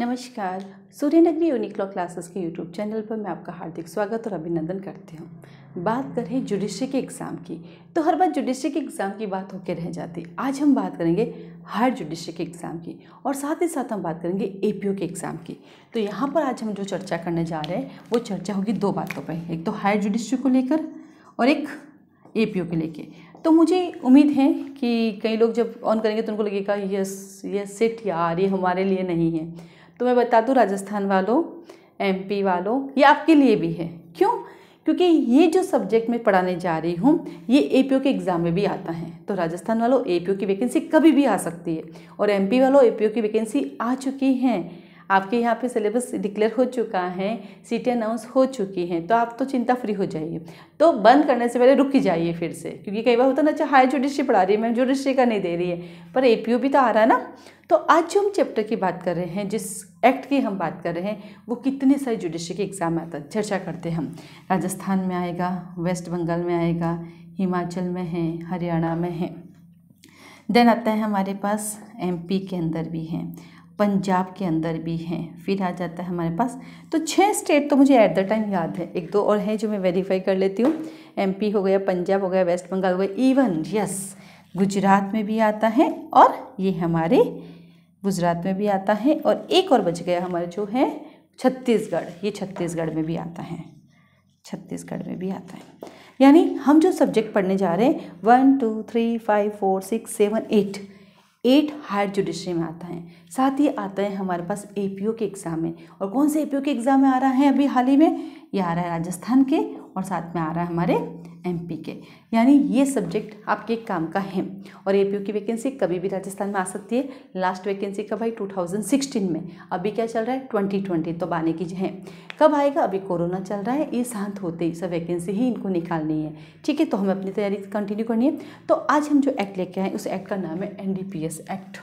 नमस्कार Surya Nagri unique law classes के YouTube channel पर मैं आपका हार्दिक स्वागत और अभिनंदन करती हूँ बात करें जुडिशरी के एग्ज़ाम की तो हर बार जुडिशरी के एग्ज़ाम की बात होकर रह जाती है आज हम बात करेंगे हर जुडिशरी के एग्ज़ाम की और साथ ही साथ हम बात करेंगे ए के एग्ज़ाम की तो यहाँ पर आज हम जो चर्चा करने जा रहे हैं वो चर्चा होगी दो बातों पर एक तो हायर जुडिशरी को लेकर और एक ए के लेकर तो मुझे उम्मीद है कि कई लोग जब ऑन करेंगे तो उनको लगेगा यस यस सिट यार ये हमारे लिए नहीं है तो मैं बता दूँ राजस्थान वालों एमपी वालों ये आपके लिए भी है क्यों क्योंकि ये जो सब्जेक्ट मैं पढ़ाने जा रही हूँ ये ए के एग्ज़ाम में भी आता है तो राजस्थान वालों ए की वैकेंसी कभी भी आ सकती है और एम वालों ए की वैकेंसी आ चुकी हैं आपके यहाँ पे सिलेबस डिक्लेयर हो चुका है सीटें अनाउंस हो चुकी हैं तो आप तो चिंता फ्री हो जाइए तो बंद करने से पहले रुक ही जाइए फिर से क्योंकि कई बार होता ना अच्छा हाई जुडिशरी पढ़ा रही है मैम जुडिशरी का नहीं दे रही है पर ए भी तो आ रहा है ना तो आज जो हम चैप्टर की बात कर रहे हैं जिस एक्ट की हम बात कर रहे हैं वो कितने सारे जुडिशरी के एग्ज़ाम आता है चर्चा करते हैं हम राजस्थान में आएगा वेस्ट बंगाल में आएगा हिमाचल में है हरियाणा में है देन आता है हमारे पास एमपी के अंदर भी हैं पंजाब के अंदर भी हैं फिर आ जाता है हमारे पास तो छः स्टेट तो मुझे एट द टाइम याद है एक दो और हैं जो मैं वेरीफाई कर लेती हूँ एमपी हो गया पंजाब हो गया वेस्ट बंगाल हो गया इवन यस गुजरात में भी आता है और ये हमारे गुजरात में भी आता है और एक और बच गया हमारे जो है छत्तीसगढ़ ये छत्तीसगढ़ में भी आता है छत्तीसगढ़ में भी आता है यानी हम जो सब्जेक्ट पढ़ने जा रहे हैं one two three five four six seven eight eight higher judiciary में आता है साथ ही आता है हमारे पास ए के एग्ज़ाम में और कौन से ए के एग्ज़ाम में आ रहा है अभी हाल ही में ये आ रहा है राजस्थान के और साथ में आ रहा है हमारे के यानी ये सब्जेक्ट आपके काम का है और एपीयू की वैकेंसी कभी भी राजस्थान में आ सकती है लास्ट वैकेंसी कब आई 2016 में अभी क्या चल रहा है 2020 तो आने की है कब आएगा अभी कोरोना चल रहा है ये शांत होते ही सब वैकेंसी ही इनको निकालनी है ठीक है तो हमें अपनी तैयारी कंटिन्यू करनी है तो आज हम जो एक्ट लेके आए उस एक्ट का नाम है एन एक्ट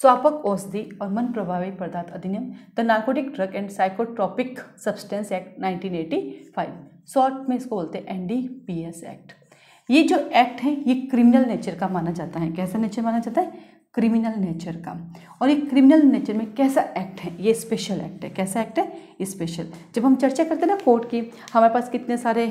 स्वापक औषधि और मन प्रभावी पदार्थ अधिनियम the narcotic drug and psychotropic substance act 1985 short में इसको बोलते हैं एन एक्ट ये जो एक्ट है ये क्रिमिनल नेचर का माना जाता है कैसा नेचर माना जाता है क्रिमिनल नेचर का और ये क्रिमिनल नेचर में कैसा एक्ट है ये स्पेशल एक्ट है कैसा एक्ट है स्पेशल जब हम चर्चा करते हैं ना कोर्ट की हमारे पास कितने सारे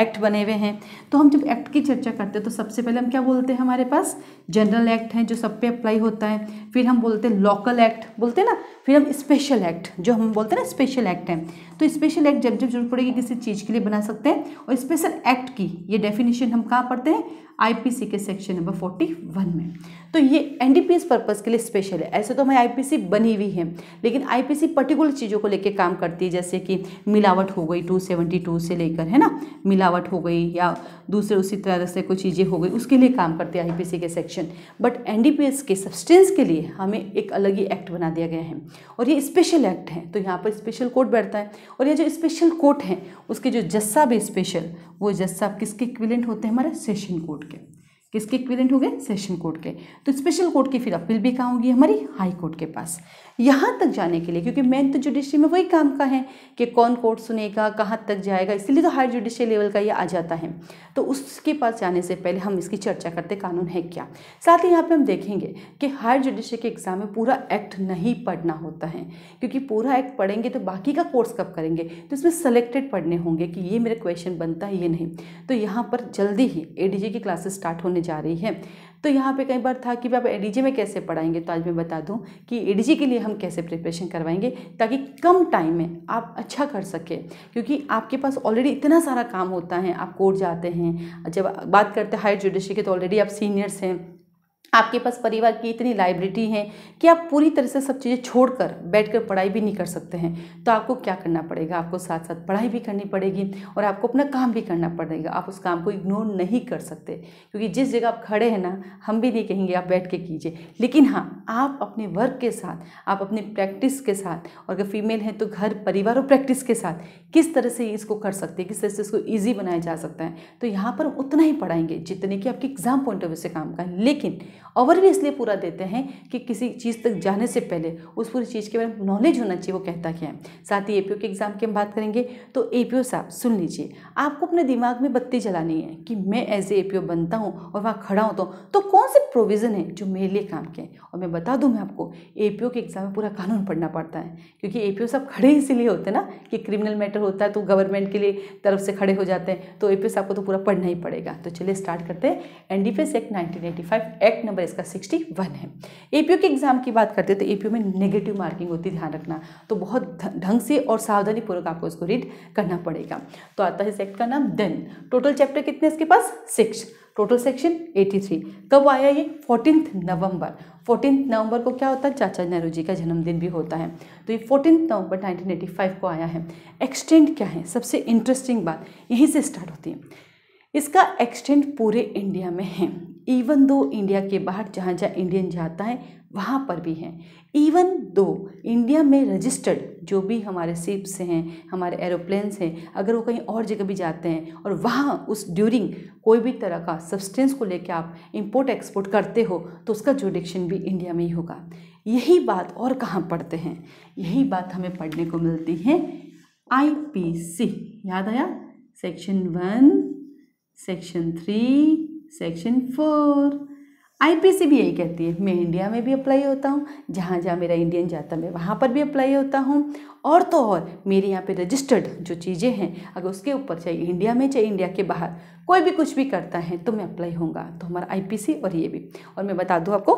एक्ट बने हुए हैं तो हम जब एक्ट की चर्चा करते हैं तो सबसे पहले हम क्या बोलते हैं हमारे पास जनरल एक्ट है जो सब पे अप्लाई होता है फिर हम बोलते हैं लोकल एक्ट बोलते हैं ना फिर हम स्पेशल एक्ट जो हम बोलते हैं ना स्पेशल एक्ट है तो स्पेशल एक्ट जब जब जरूरत पड़ेगी किसी चीज़ के लिए बना सकते हैं और स्पेशल एक्ट की ये डेफिनेशन हम कहाँ पढ़ते हैं आईपीसी के सेक्शन नंबर फोर्टी वन में तो ये एनडीपीएस पर्पस के लिए स्पेशल है ऐसे तो हमारी आईपीसी बनी हुई है लेकिन आईपीसी पर्टिकुलर चीज़ों को लेके काम करती है जैसे कि मिलावट हो गई 272 से लेकर है ना मिलावट हो गई या दूसरे उसी तरह से कोई चीज़ें हो गई उसके लिए काम करती है आई के सेक्शन बट एन के सब्सटेंस के लिए हमें एक अलग ही एक्ट बना दिया गया है और ये स्पेशल एक्ट है तो यहाँ पर स्पेशल कोर्ट बैठता है और ये जो स्पेशल कोर्ट है उसके जो जस्सा भी स्पेशल वो जस्सा किसके इक्विलेंट होते हैं हमारे सेशन कोर्ट okay किसके इक्विलेंट हो गए सेशन कोर्ट के तो स्पेशल कोर्ट की फिर अपील भी कहाँ होगी हमारी हाई कोर्ट के पास यहाँ तक जाने के लिए क्योंकि मेन तो जुडिशरी में वही काम का है कि कौन कोर्ट सुनेगा कहाँ तक जाएगा इसलिए तो हायर जुडिशियल लेवल का ये आ जाता है तो उसके पास जाने से पहले हम इसकी चर्चा करते कानून है क्या साथ ही यहाँ पर हम देखेंगे कि हायर जुडिशरी के एग्ज़ाम में पूरा एक्ट नहीं पढ़ना होता है क्योंकि पूरा एक्ट पढ़ेंगे तो बाकी का कोर्स कब करेंगे तो इसमें सेलेक्टेड पढ़ने होंगे कि ये मेरा क्वेश्चन बनता है ये नहीं तो यहाँ पर जल्दी ही ए की क्लासेस स्टार्ट होने जा रही है तो यहाँ पे कई बार था कि आप एडीजे में कैसे पढ़ाएंगे तो आज मैं बता दूँ कि एडीजे के लिए हम कैसे प्रिपरेशन करवाएंगे ताकि कम टाइम में आप अच्छा कर सकें क्योंकि आपके पास ऑलरेडी इतना सारा काम होता है आप कोर्ट जाते हैं जब बात करते हैं हायर जुडिशरी के तो ऑलरेडी आप सीनियर्स हैं आपके पास परिवार की इतनी लाइब्रेटी है कि आप पूरी तरह से सब चीज़ें छोड़कर बैठकर पढ़ाई भी नहीं कर सकते हैं तो आपको क्या करना पड़ेगा आपको साथ साथ पढ़ाई भी करनी पड़ेगी और आपको अपना काम भी करना पड़ेगा आप उस काम को इग्नोर नहीं कर सकते क्योंकि जिस जगह आप खड़े हैं ना हम भी नहीं कहेंगे आप बैठ के कीजिए लेकिन हाँ आप अपने वर्क के साथ आप अपने प्रैक्टिस के साथ और अगर फीमेल हैं तो घर परिवार और प्रैक्टिस के साथ किस तरह से इसको कर सकते हैं किस तरह से इसको ईजी बनाया जा सकता है तो यहाँ पर उतना ही पढ़ाएंगे जितने कि आपके एग्ज़ाम पॉइंट ऑफ व्यू से काम का लेकिन और भी इसलिए पूरा देते हैं कि किसी चीज़ तक जाने से पहले उस पूरी चीज़ के बारे में नॉलेज होना चाहिए वो कहता क्या है साथ ही ए के एग्ज़ाम की हम बात करेंगे तो ए साहब सुन लीजिए आपको अपने दिमाग में बत्ती जलानी है कि मैं एज ए ए बनता हूँ और वहाँ खड़ा होता हूँ तो कौन से प्रोविज़न है जो मेरे लिए काम के हैं और मैं बता दूँ मैं आपको ए के एग्ज़ाम में पूरा कानून पढ़ना पड़ता है क्योंकि ए साहब खड़े इसीलिए होते हैं ना कि क्रिमिनल मैटर होता है तो गवर्नमेंट के लिए तरफ से खड़े हो जाते हैं तो ए साहब को तो पूरा पढ़ना ही पड़ेगा तो चलिए स्टार्ट करते हैं N D act nineteen act number पर इसका सिक्सटी वन है एपीओ के एग्ज़ाम की बात करते हैं तो एपीओ में नेगेटिव मार्किंग होती है ध्यान रखना तो बहुत ढंग से और सावधानी पूर्वक आपको इसको रीड करना पड़ेगा तो आता है सेक्ट का नाम देन टोटल चैप्टर कितने इसके पास सिक्स टोटल सेक्शन 83 कब आया ये फोर्टीन नवंबर फोर्टीन नवंबर को क्या होता है चाचा नेहरू जी का जन्मदिन भी होता है तो ये फोर्टीन नवंबर 1985 को आया है एक्सटेंड क्या है सबसे इंटरेस्टिंग बात यहीं से स्टार्ट होती है इसका एक्सटेंड पूरे इंडिया में है इवन दो इंडिया के बाहर जहाँ जहाँ इंडियन जाता है वहाँ पर भी हैं इवन दो इंडिया में रजिस्टर्ड जो भी हमारे सिप्स हैं हमारे एरोप्लेन्स हैं अगर वो कहीं और जगह भी जाते हैं और वहाँ उस ड्यूरिंग कोई भी तरह का सब्सटेंस को लेकर आप इम्पोर्ट एक्सपोर्ट करते हो तो उसका जोडिक्शन भी इंडिया में ही होगा यही बात और कहाँ पढ़ते हैं यही बात हमें पढ़ने को मिलती है आई याद आया section one section three section four C भी यही कहती है मैं इंडिया में भी अप्लाई होता हूँ जहाँ जहाँ मेरा इंडियन जाता मैं वहाँ पर भी अप्लाई होता हूँ और तो और मेरे यहाँ पे रजिस्टर्ड जो चीज़ें हैं अगर उसके ऊपर चाहे इंडिया में चाहे इंडिया के बाहर कोई भी कुछ भी करता है तो मैं अप्लाई होऊंगा तो हमारा आईपीसी और ये भी और मैं बता दूँ आपको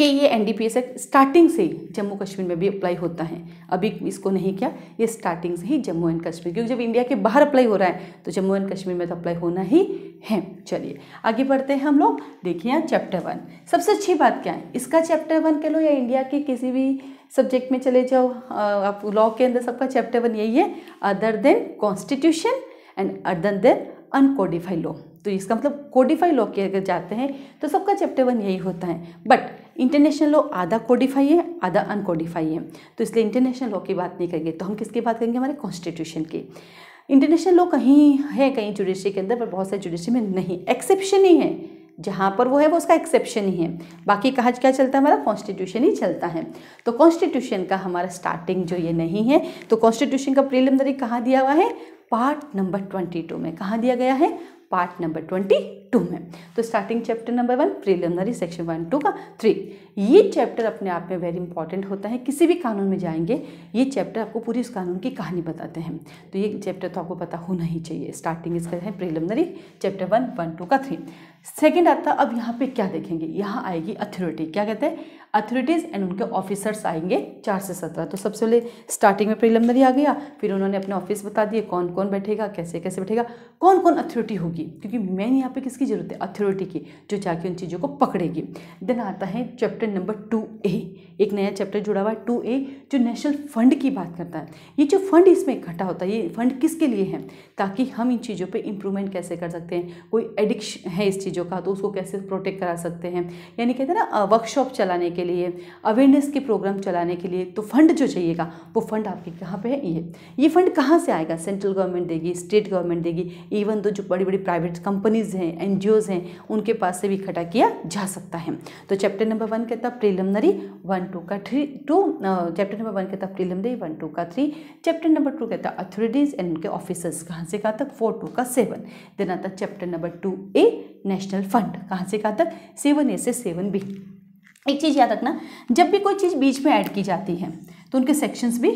कि ये एन डी स्टार्टिंग से ही जम्मू कश्मीर में भी अप्लाई होता है अभी इसको नहीं किया ये स्टार्टिंग से ही जम्मू एंड कश्मीर क्योंकि जब इंडिया के बाहर अप्लाई हो रहा है तो जम्मू एंड कश्मीर में तो अप्लाई होना ही है चलिए आगे बढ़ते हैं हम लोग देखिए यहाँ चैप्टर वन सबसे अच्छी बात क्या है इसका चैप्टर वन कह लो या इंडिया के किसी भी सब्जेक्ट में चले जाओ आप लॉ के अंदर सबका चैप्टर वन यही है other than constitution and other than uncodified law तो इसका मतलब कोडिफाई लॉ के अगर जाते हैं तो सबका चैप्टर वन यही होता है बट इंटरनेशनल लॉ आधा कोडिफाई है आधा अनकोडिफाई है तो इसलिए इंटरनेशनल लॉ की बात नहीं करेंगे तो हम किसकी बात करेंगे हमारे कॉन्स्टिट्यूशन की इंटरनेशनल लॉ कहीं है कहीं जुडिशरी के अंदर पर बहुत सारे जुडिशरी में नहीं एक्सेप्शन ही है जहाँ पर वो है वो उसका एक्सेप्शन ही है बाकी कहा क्या चलता है हमारा कॉन्स्टिट्यूशन ही चलता है तो कॉन्स्टिट्यूशन का हमारा स्टार्टिंग जो ये नहीं है तो कॉन्स्टिट्यूशन का प्रिलिमिनरी कहाँ दिया हुआ है पार्ट नंबर ट्वेंटी टू में कहाँ दिया गया है पार्ट नंबर ट्वेंटी टू में तो starting chapter number one preliminary section one two का थ्री ये चैप्टर अपने आप में वेरी इंपॉर्टेंट होता है किसी भी कानून में जाएंगे ये चैप्टर आपको पूरी उस कानून की कहानी बताते हैं तो ये चैप्टर तो आपको पता होना ही चाहिए स्टार्टिंग इसका है preliminary chapter one one two का थ्री सेकेंड आता अब यहाँ पे क्या देखेंगे यहाँ आएगी अथॉरिटी क्या कहते हैं अथॉरिटीज़ एंड उनके ऑफिसर्स आएंगे चार से सत्रह तो सबसे पहले स्टार्टिंग में प्रिलिमिनरी आ गया फिर उन्होंने अपने ऑफिस बता दिए कौन कौन बैठेगा कैसे कैसे बैठेगा कौन कौन अथॉरिटी होगी क्योंकि मेन यहाँ पे किसकी ज़रूरत है अथॉरिटी की जो जाके उन चीज़ों को पकड़ेगी देन आता है चैप्टर नंबर टू ए एक नया चैप्टर जुड़ा हुआ है टू ए जो नेशनल फंड की बात करता है ये जो फंड इसमें इकट्ठा होता है ये फंड किसके लिए है ताकि हम इन चीज़ों पे इम्प्रूवमेंट कैसे कर सकते हैं कोई एडिक्शन है इस चीज़ों का तो उसको कैसे प्रोटेक्ट करा सकते हैं यानी कहते हैं ना वर्कशॉप चलाने के लिए अवेयरनेस के प्रोग्राम चलाने के लिए तो फंड जो चाहिएगा वो फंड आपके कहाँ पर है ये ये फंड कहाँ से आएगा सेंट्रल गवर्नमेंट देगी स्टेट गवर्नमेंट देगी इवन तो जो बड़ी बड़ी प्राइवेट कंपनीज़ हैं एन हैं उनके पास से भी इकट्ठा किया जा सकता है तो चैप्टर नंबर वन कहता है थ्री वन टू का three two chapter number one कहता प्रीलिम दी वन टू का थ्री चैप्टर नंबर टू कहता अथॉरिटीज़ एंड उनके ऑफिसर्स कहाँ से कहा तक फोर टू का सेवन देन आता chapter number two A national fund कहाँ से कहा तक सेवन ए से सेवन बी एक चीज़ याद रखना जब भी कोई चीज़ बीच में ऐड की जाती है तो उनके सेक्शंस भी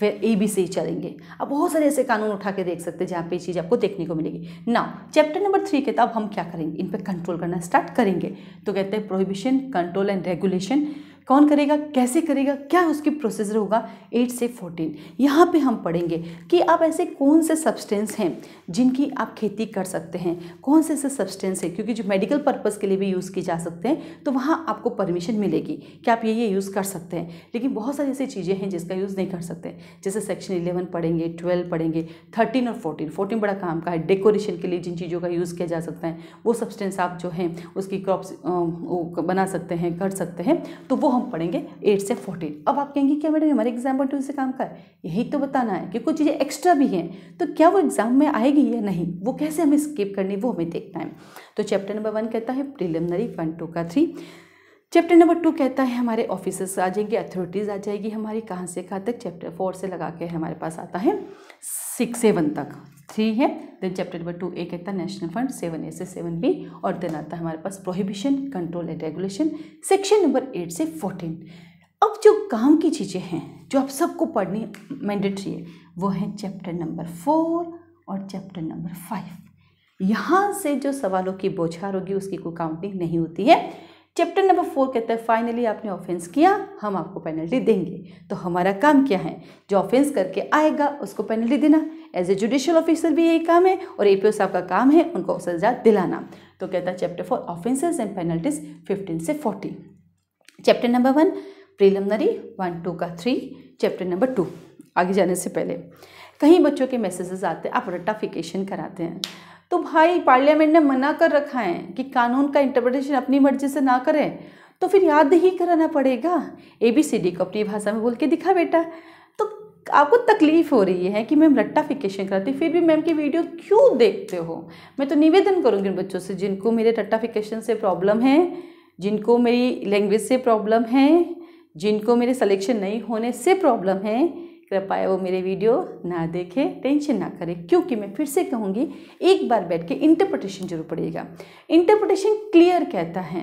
फिर ए बी से चलेंगे अब बहुत सारे ऐसे कानून उठा के देख सकते हैं जहाँ पे ये चीज़ आपको देखने को मिलेगी नाउ चैप्टर नंबर थ्री के तब तो हम क्या करेंगे इन पर कंट्रोल करना स्टार्ट करेंगे तो कहते हैं प्रोहिबिशन कंट्रोल एंड रेगुलेशन कौन करेगा कैसे करेगा क्या उसकी प्रोसीजर होगा एट से फोर्टीन यहाँ पे हम पढ़ेंगे कि आप ऐसे कौन से सब्सटेंस हैं जिनकी आप खेती कर सकते हैं कौन से ऐसे सब्सटेंस हैं क्योंकि जो मेडिकल पर्पज़ के लिए भी यूज़ किए जा सकते हैं तो वहाँ आपको परमिशन मिलेगी कि आप ये ये यूज़ कर सकते हैं लेकिन बहुत सारी ऐसी चीज़ें हैं जिसका यूज़ नहीं कर सकते जैसे सेक्शन इलेवन पढ़ेंगे ट्वेल्व पढ़ेंगे थर्टीन और फोर्टीन फोर्टीन बड़ा काम का है डेकोरेशन के लिए जिन चीज़ों का यूज़ किया जा सकता है वो सब्सटेंस आप जो हैं उसकी क्रॉप्स बना सकते हैं कर सकते हैं तो वो हम पढ़ेंगे एट से फोर्टीन अब आप कहेंगे क्या मैडम हमारे एग्जाम पर टू से काम का है यही तो बताना है कि कुछ चीज़ें एक्स्ट्रा भी हैं तो क्या वो एग्जाम में आएगी या नहीं वो कैसे हमें स्किप करनी वो हमें देखना है तो चैप्टर नंबर वन कहता है प्रिलिमिनरी वन टू का थ्री चैप्टर नंबर टू कहता है हमारे ऑफिसर्स आ जाएंगे अथॉरिटीज़ आ जाएगी हमारी कहाँ से कहाँ तक चैप्टर फोर से लगा के हमारे पास आता है सिक्स सेवन तक थ्री है then chapter number two A कहता है नेशनल फंड सेवन ए से सेवन बी और देन आता है हमारे पास prohibition control and regulation section number eight से फोर्टीन अब जो काम की चीज़ें हैं जो आप सबको पढ़नी मैंडेटरी है वो है चैप्टर नंबर फोर और चैप्टर नंबर फाइव यहाँ से जो सवालों की बौछार होगी उसकी कोई काउंटिंग नहीं होती है चैप्टर नंबर फोर कहता है फाइनली आपने ऑफेंस किया हम आपको पेनल्टी देंगे तो हमारा काम क्या है जो ऑफेंस करके आएगा उसको पेनल्टी देना एज ए जुडिशियल ऑफिसर भी यही काम है और ए साहब का काम है उनको सजा दिलाना तो कहता है chapter four offences and penalties fifteen से forty chapter number one preliminary one two का थ्री चैप्टर नंबर टू आगे जाने से पहले कहीं बच्चों के मैसेजेस आते हैं आप रट्टाफिकेशन कराते हैं तो भाई पार्लियामेंट ने मना कर रखा है कि कानून का इंटरप्रिटेशन अपनी मर्जी से ना करें तो फिर याद ही कराना पड़ेगा ए बी सी डी को अपनी भाषा में बोल के दिखा बेटा तो आपको तकलीफ़ हो रही है कि मैम रट्टाफिकेशन कराती फिर भी मैम की वीडियो क्यों देखते हो मैं तो निवेदन करूँगी उन बच्चों से जिनको मेरे रट्टाफिकेशन से प्रॉब्लम है जिनको मेरी लैंग्वेज से प्रॉब्लम है जिनको मेरे सलेक्शन नहीं होने से प्रॉब्लम है कृपया वो मेरे वीडियो ना देखे टेंशन ना करें क्योंकि मैं फिर से कहूँगी एक बार बैठ के इंटरप्रटेशन जरूर पड़ेगा इंटरप्रटेशन क्लियर कहता है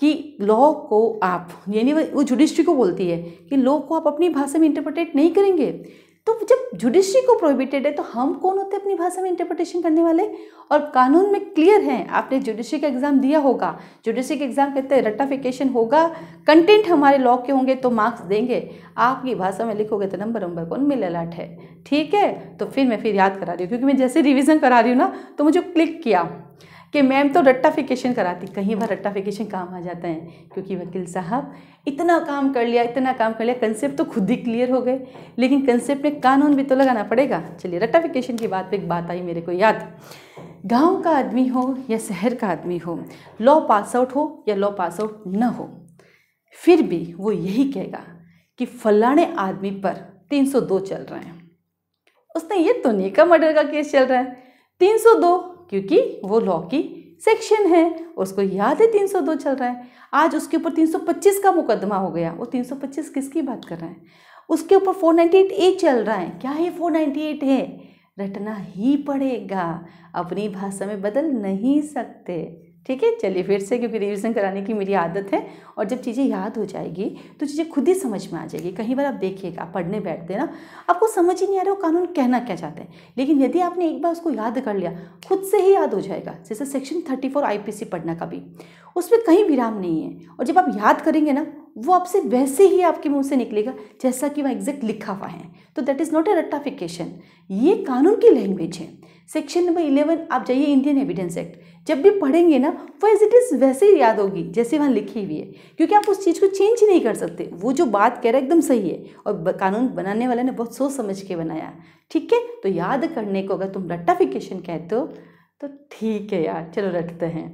कि लॉ को आप यानी वो जुडिस्ट्री को बोलती है कि लॉ को आप अपनी भाषा में इंटरप्रटेट नहीं करेंगे तो जब जुडिशरी को प्रोहिबिटेड है तो हम कौन होते हैं अपनी भाषा में इंटरप्रिटेशन करने वाले और कानून में क्लियर है आपने जुडिशरी का एग्ज़ाम दिया होगा जुडिशरी का एग्ज़ाम कहते हैं रट्टाफिकेशन होगा कंटेंट हमारे लॉ के होंगे तो मार्क्स देंगे आपकी भाषा में लिखोगे तो नंबर नंबर को मिल अलर्ट है ठीक है तो फिर मैं फिर याद करा रही हूँ क्योंकि मैं जैसे रिविज़न करा रही हूँ ना तो मुझे क्लिक किया कि मैम तो रट्टाफिकेशन कराती कहीं बार रट्टाफिकेशन काम आ जाता है क्योंकि वकील साहब इतना काम कर लिया इतना काम कर लिया कंसेप्ट तो खुद ही क्लियर हो गए लेकिन कंसेप्ट में कानून भी तो लगाना पड़ेगा चलिए रट्टाफिकेशन की बात पे एक बात आई मेरे को याद गांव का आदमी हो या शहर का आदमी हो लॉ पास आउट हो या लॉ पास आउट न हो फिर भी वो यही कहेगा कि फलाने आदमी पर 302 चल रहे हैं उसने ये तो नहीं का मर्डर का केस चल रहा है 302 क्योंकि वो लॉ की सेक्शन है उसको याद है 302 चल रहा है आज उसके ऊपर 325 का मुकदमा हो गया वो 325 किसकी बात कर रहा है उसके ऊपर 498 ए चल रहा है क्या है 498 है रटना ही पड़ेगा अपनी भाषा में बदल नहीं सकते ठीक है चलिए फिर से क्योंकि रिविज़न कराने की मेरी आदत है और जब चीज़ें याद हो जाएगी तो चीज़ें खुद ही समझ में आ जाएगी कहीं बार आप देखिएगा पढ़ने बैठते हैं ना आपको समझ ही नहीं आ रहा वो कानून कहना क्या चाहते हैं लेकिन यदि आपने एक बार उसको याद कर लिया खुद से ही याद हो जाएगा जैसे सेक्शन थर्टी फोर आई पढ़ना का भी उसमें कहीं विराम नहीं है और जब आप याद करेंगे ना वो आपसे वैसे ही आपके मुंह से निकलेगा जैसा कि वह एग्जैक्ट लिखा हुआ है तो दैट इज़ नॉट ए रट्टाफिकेशन ये कानून की लैंग्वेज है सेक्शन नंबर इलेवन आप जाइए इंडियन एविडेंस एक्ट जब भी पढ़ेंगे ना वो एज इट इज़ वैसे ही याद होगी जैसे वहाँ लिखी हुई है क्योंकि आप उस चीज़ को चेंज ही नहीं कर सकते वो जो बात कह रहा है एकदम सही है और कानून बनाने वाले ने बहुत सोच समझ के बनाया ठीक है तो याद करने को अगर तुम रट्टाफिकेशन कहते हो तो ठीक है यार चलो रखते हैं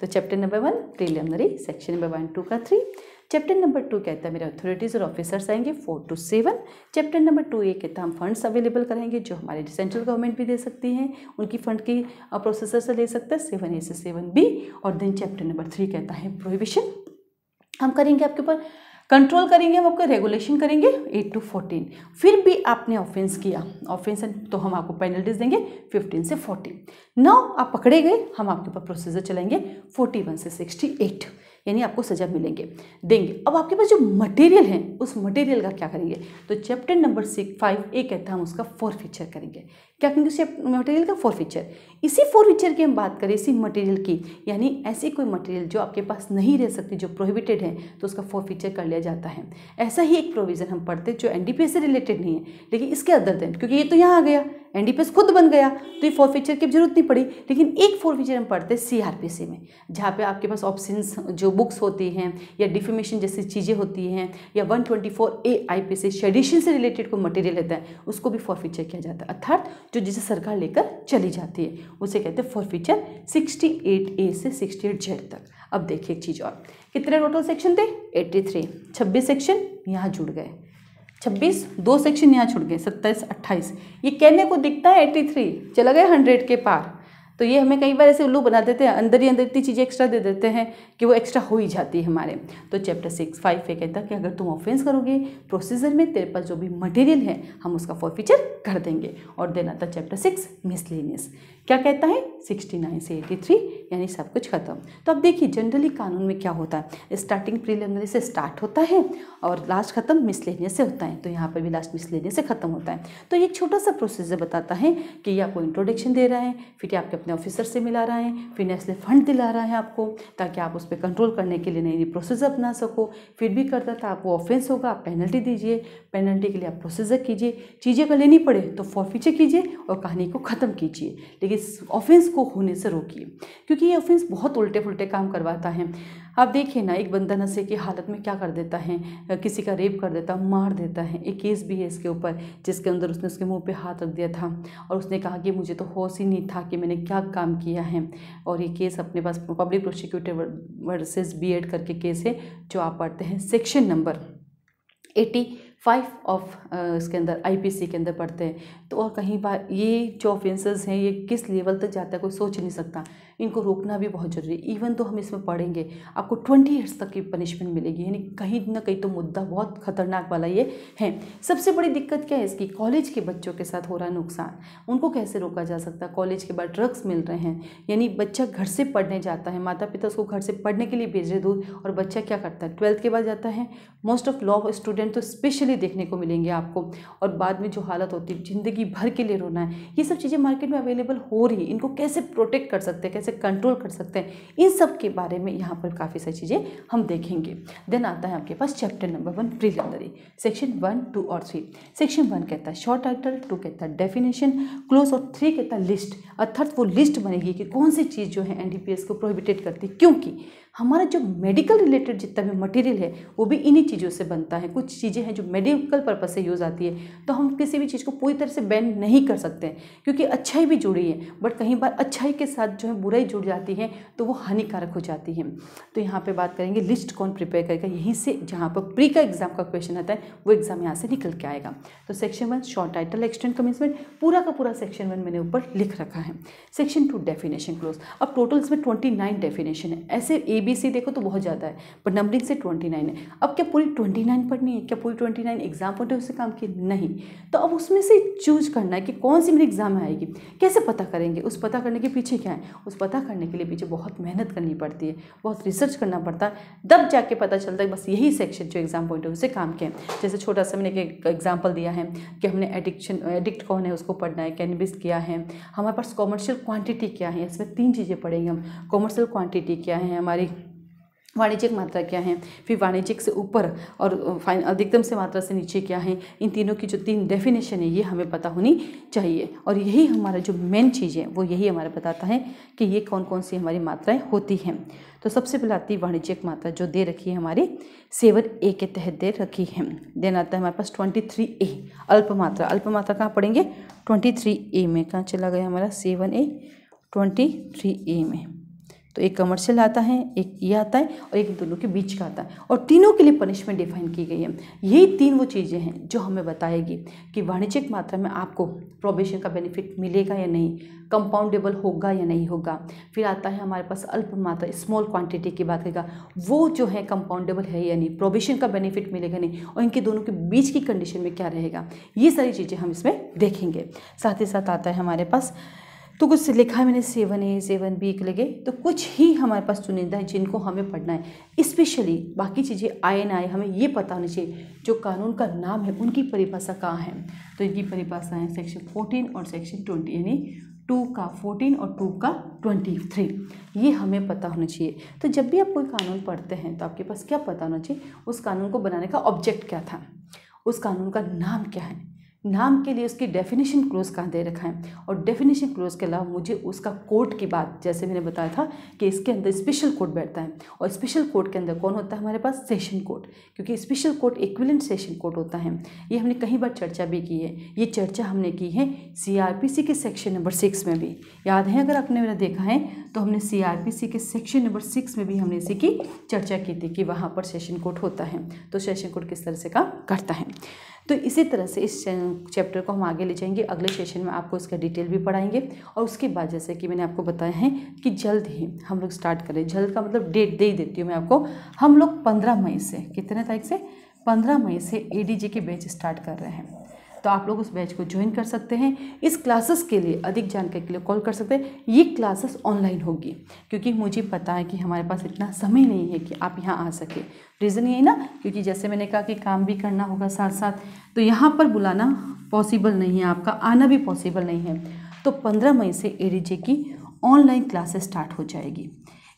तो chapter number one preliminary section number one two का थ्री चैप्टर नंबर टू कहता है मेरे अथॉरिटीज़ और ऑफिसर्स आएंगे four two seven chapter number two ये कहता है हम फंड्स अवेलेबल करेंगे जो हमारे सेंट्रल गवर्नमेंट भी दे सकती है उनकी फंड की प्रोसेसर से ले सकता है सेवन ए से सेवन बी और देन चैप्टर नंबर थ्री कहता है प्रोहिबिशन हम करेंगे आपके ऊपर कंट्रोल करेंगे हम आपका रेगुलेशन करेंगे एट टू फोर्टीन फिर भी आपने ऑफेंस किया ऑफेंस तो हम आपको पेनल्टीज देंगे फिफ्टीन से फोर्टीन नौ आप पकड़े गए हम आपके ऊपर प्रोसीजर चलाएंगे फोर्टी वन से सिक्सटी एट यानी आपको सजा मिलेंगे देंगे अब आपके पास जो मटेरियल है उस मटेरियल का क्या करेंगे तो chapter number six five A कहता है हम उसका फोर फीचर करेंगे क्या कहेंगे उस मटेरियल का फोर फीचर इसी फोर फीचर की हम बात करें इसी मटेरियल की यानी ऐसी कोई मटेरियल जो आपके पास नहीं रह सकती जो प्रोहिबिटेड है तो उसका फोर फीचर कर लिया जाता है ऐसा ही एक प्रोविज़न हम पढ़ते जो एन से रिलेटेड नहीं है लेकिन इसके अदर देन क्योंकि ये तो यहाँ आ गया एनडीपीएस खुद बन गया तो ये फोर फीचर की जरूरत नहीं पड़ी लेकिन एक फोर फीचर हम पढ़ते हैं सीआरपीसी में जहाँ पे आपके पास ऑप्शन जो बुक्स होती हैं या डिफिमेशन जैसी चीज़ें होती हैं या 124 ए आई पी सी शेडिशन से रिलेटेड कोई मटेरियल रहता है उसको भी फोर फीचर किया जाता है अर्थात जो जिसे सरकार लेकर चली जाती है उसे कहते हैं फोर फीचर सिक्सटी ए से सिक्सटी जेड तक अब देखिए एक चीज़ और कितने टोटल सेक्शन थे एट्टी थ्री सेक्शन यहाँ जुड़ गए छब्बीस दो सेक्शन यहाँ छुट गए सत्ताईस अट्ठाईस ये कहने को दिखता है एट्टी थ्री चला गया हंड्रेड के पार तो ये हमें कई बार ऐसे उल्लू बना देते हैं अंदर ही अंदर इतनी चीज़ें एक्स्ट्रा दे देते हैं कि वो एक्स्ट्रा हो ही जाती है हमारे तो चैप्टर सिक्स फाइव ये कहता है कि अगर तुम ऑफेंस करोगे प्रोसीजर में तेरे पास जो भी मटेरियल है हम उसका फॉर फीचर कर देंगे और देना था चैप्टर सिक्स मिसलिनियस क्या कहता है 69 से 83 यानी सब कुछ खत्म तो अब देखिए जनरली कानून में क्या होता है स्टार्टिंग प्रिलिमिनरी से स्टार्ट होता है और लास्ट खत्म मिसलेनियस से होता है तो यहाँ पर भी लास्ट मिसलेनियस से खत्म होता है तो ये छोटा सा प्रोसीजर बताता है कि ये आपको इंट्रोडक्शन दे रहा है फिर ये आपके अपने ऑफिसर से मिला रहा है फिर नेस्ले फंड दिला रहा है आपको ताकि आप उस पर कंट्रोल करने के लिए नई नई प्रोसीजर अपना सको फिर भी करता था आपको ऑफेंस होगा आप पेनल्टी दीजिए पेनल्टी के लिए आप प्रोसीजर कीजिए चीज़ें अगर लेनी पड़े तो फॉरफीचर कीजिए और कहानी को ख़त्म कीजिए लेकिन इस ऑफेंस को होने से रोकिए क्योंकि ये ऑफेंस बहुत उल्टे फुलटे काम करवाता है आप देखिए ना एक बंदा नशे की हालत में क्या कर देता है किसी का रेप कर देता है मार देता है एक केस भी है इसके ऊपर जिसके अंदर उसने उसके मुंह पे हाथ रख दिया था और उसने कहा कि मुझे तो होश ही नहीं था कि मैंने क्या काम किया है और ये केस अपने पास पब्लिक प्रोसिक्यूटर वर्सेज बी करके केस है जो आप पढ़ते हैं section number eighty five of uh, इसके अंदर आईपीसी के अंदर पढ़ते हैं तो और कहीं बार ये जो ऑफेंसेस हैं ये किस लेवल तक जाता है कोई सोच नहीं सकता इनको रोकना भी बहुत ज़रूरी है इवन तो हम इसमें पढ़ेंगे आपको ट्वेंटी ईयर्स तक की पनिशमेंट मिलेगी यानी कहीं ना कहीं तो मुद्दा बहुत खतरनाक वाला ये है सबसे बड़ी दिक्कत क्या है इसकी कॉलेज के बच्चों के साथ हो रहा नुकसान उनको कैसे रोका जा सकता है कॉलेज के बाद ड्रग्स मिल रहे हैं यानी बच्चा घर से पढ़ने जाता है माता पिता उसको घर से पढ़ने के लिए भेज रहे दूर और बच्चा क्या करता है ट्वेल्थ के बाद जाता है मोस्ट ऑफ लॉ स्टूडेंट तो स्पेशली देखने को मिलेंगे आपको और बाद में जो हालत होती है ज़िंदगी भर के लिए रोना है ये सब चीज़ें मार्केट में अवेलेबल हो रही है इनको कैसे प्रोटेक्ट कर सकते हैं से कंट्रोल कर सकते हैं इन सब के बारे में यहाँ पर काफ़ी सारी चीज़ें हम देखेंगे देन आता है आपके पास chapter number one preliminary section one two और थ्री सेक्शन वन कहता है शॉर्ट टाइटल टू कहता है डेफिनेशन क्लोज और थ्री कहता है लिस्ट अर्थात वो लिस्ट बनेगी कि कौन सी चीज़ जो है एन को प्रोहिबिटेड करती क्योंकि हमारा जो मेडिकल रिलेटेड जितना भी मटेरियल है वो भी इन्हीं चीज़ों से बनता है कुछ चीज़ें हैं जो मेडिकल पर्पज़ से यूज़ आती है तो हम किसी भी चीज़ को पूरी तरह से बैन नहीं कर सकते क्योंकि अच्छाई भी जुड़ी है बट कहीं बार अच्छाई के साथ जो है बुराई जुड़ जाती है तो वो हानिकारक हो जाती है तो यहाँ पर बात करेंगे लिस्ट कौन प्रिपेयर करेगा यहीं से जहाँ पर प्री का एग्ज़ाम का क्वेश्चन आता है वो एग्ज़ाम यहाँ से निकल के आएगा तो section one short title extend commencement पूरा का पूरा सेक्शन वन मैंने ऊपर लिख रखा है सेक्शन टू डेफिनेशन क्लोज अब टोटल इसमें ट्वेंटी नाइन डेफिनेशन है ऐसे ए बी सी देखो तो बहुत ज़्यादा है पर नंबरिंग से ट्वेंटी नाइन है अब क्या पूरी ट्वेंटी नाइन पढ़नी है क्या पूरी ट्वेंटी नाइन एग्जाम पढ़ उससे काम की नहीं तो अब उसमें से चूज करना है कि कौन सी मेरी एग्ज़ाम में आएगी कैसे पता करेंगे उस पता करने के पीछे क्या है उस पता करने के लिए पीछे बहुत मेहनत करनी पड़ती है बहुत रिसर्च करना पड़ता है तब जाके पता चलता है बस यही सेक्शन जो एग्ज़ाम पॉइंट ऑफ उससे काम के हैं जैसे छोटा सा मैंने एक एग्जाम्पल दिया है कि हमने एडिक्शन एडिक्ट कौन है उसको पढ़ना है कैनबिस किया है हमारे पास कॉमर्शियल क्वांटिटी क्या है इसमें तीन चीज़ें पढ़ेंगे हम कॉमर्शियल क्वांटिटी क्या है हमारी वाणिज्यिक मात्रा क्या है फिर वाणिज्यिक से ऊपर और अधिकतम से मात्रा से नीचे क्या है इन तीनों की जो तीन डेफिनेशन है ये हमें पता होनी चाहिए और यही हमारा जो मेन चीज़ है वो यही हमारा बताता है कि ये कौन कौन सी हमारी मात्राएं होती हैं तो सबसे पहले आती है वाणिज्यिक मात्रा जो दे रखी है हमारी सेवन ए के तहत दे रखी है देन आता है हमारे पास ट्वेंटी थ्री ए अल्प मात्रा अल्प मात्रा कहाँ पड़ेंगे ट्वेंटी थ्री ए में कहाँ चला गया हमारा seven A twenty three A में तो एक कमर्शियल आता है एक ये आता है और एक दोनों के बीच का आता है और तीनों के लिए पनिशमेंट डिफाइन की गई है यही तीन वो चीज़ें हैं जो हमें बताएगी कि वाणिज्यिक मात्रा में आपको प्रोबेशन का बेनिफिट मिलेगा या नहीं कंपाउंडेबल होगा या नहीं होगा फिर आता है हमारे पास अल्प मात्रा स्मॉल क्वांटिटी की बात करेगा वो जो है कंपाउंडेबल है या नहीं प्रोबेशन का बेनिफिट मिलेगा नहीं और इनके दोनों के बीच की कंडीशन में क्या रहेगा ये सारी चीज़ें हम इसमें देखेंगे साथ ही साथ आता है हमारे पास तो कुछ लिखा है मैंने सेवन ए सेवन बी के लगे तो कुछ ही हमारे पास चुनिंदा है जिनको हमें पढ़ना है स्पेशली बाकी चीज़ें आए एन आए हमें ये पता होना चाहिए जो कानून का नाम है उनकी परिभाषा कहाँ है तो इनकी परिभाषा है सेक्शन फोर्टीन और सेक्शन ट्वेंटी यानी टू का फोर्टीन और टू का ट्वेंटी थ्री ये हमें पता होना चाहिए तो जब भी आप कोई कानून पढ़ते हैं तो आपके पास क्या पता होना चाहिए उस कानून को बनाने का ऑब्जेक्ट क्या था उस कानून का नाम क्या है नाम के लिए उसकी डेफिनेशन क्लोज कहाँ दे रखा है और डेफिनेशन क्लोज के अलावा मुझे उसका कोड की बात जैसे मैंने बताया था कि इसके अंदर स्पेशल कोड बैठता है और स्पेशल कोड के अंदर कौन होता है हमारे पास सेशन कोड क्योंकि special code equivalent session code होता है ये हमने कई बार चर्चा भी की है ये चर्चा हमने की है सी के सेक्शन नंबर सिक्स में भी याद है अगर आपने मेरा देखा है तो हमने सी के सेक्शन नंबर सिक्स में भी हमने इसी की चर्चा की थी कि वहाँ पर सेशन कोड होता है तो सेशन कोड किस तरह से काम करता है तो इसी तरह से इस चैप्टर को हम आगे ले जाएंगे अगले सेशन में आपको इसका डिटेल भी पढ़ाएंगे और उसके बाद जैसे कि मैंने आपको बताया है कि जल्द ही हम लोग स्टार्ट करें जल्द का मतलब डेट दे ही देती हूँ मैं आपको हम लोग पंद्रह मई से कितने तारीख से पंद्रह मई से ए के बैच स्टार्ट कर रहे हैं तो आप लोग उस बैच को ज्वाइन कर सकते हैं इस क्लासेस के लिए अधिक जानकारी के लिए कॉल कर सकते हैं ये क्लासेस ऑनलाइन होगी क्योंकि मुझे पता है कि हमारे पास इतना समय नहीं है कि आप यहाँ आ सके रीज़न ये ना क्योंकि जैसे मैंने कहा कि काम भी करना होगा साथ साथ तो यहाँ पर बुलाना पॉसिबल नहीं है आपका आना भी पॉसिबल नहीं है तो पंद्रह मई से ए की ऑनलाइन क्लासेस स्टार्ट हो जाएगी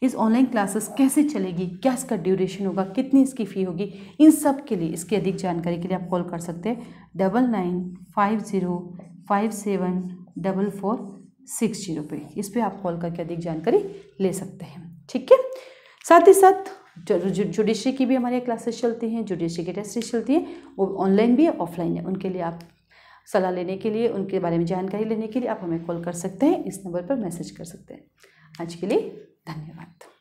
इस ऑनलाइन क्लासेस कैसे चलेगी क्या इसका ड्यूरेशन होगा कितनी इसकी फ़ी होगी इन सब के लिए इसकी अधिक जानकारी के लिए आप कॉल कर सकते हैं double nine five zero five seven double four six zero पे इस पर आप कॉल करके अधिक जानकारी ले सकते हैं ठीक है साथ ही साथ जुडिशरी की भी हमारे क्लासेस चलती हैं जुडिशरी की टेस्ट चलती हैं वो ऑनलाइन भी है ऑफलाइन है उनके लिए आप सलाह लेने के लिए उनके बारे में जानकारी लेने के लिए आप हमें कॉल कर सकते हैं इस नंबर पर मैसेज कर सकते हैं आज के लिए धन्यवाद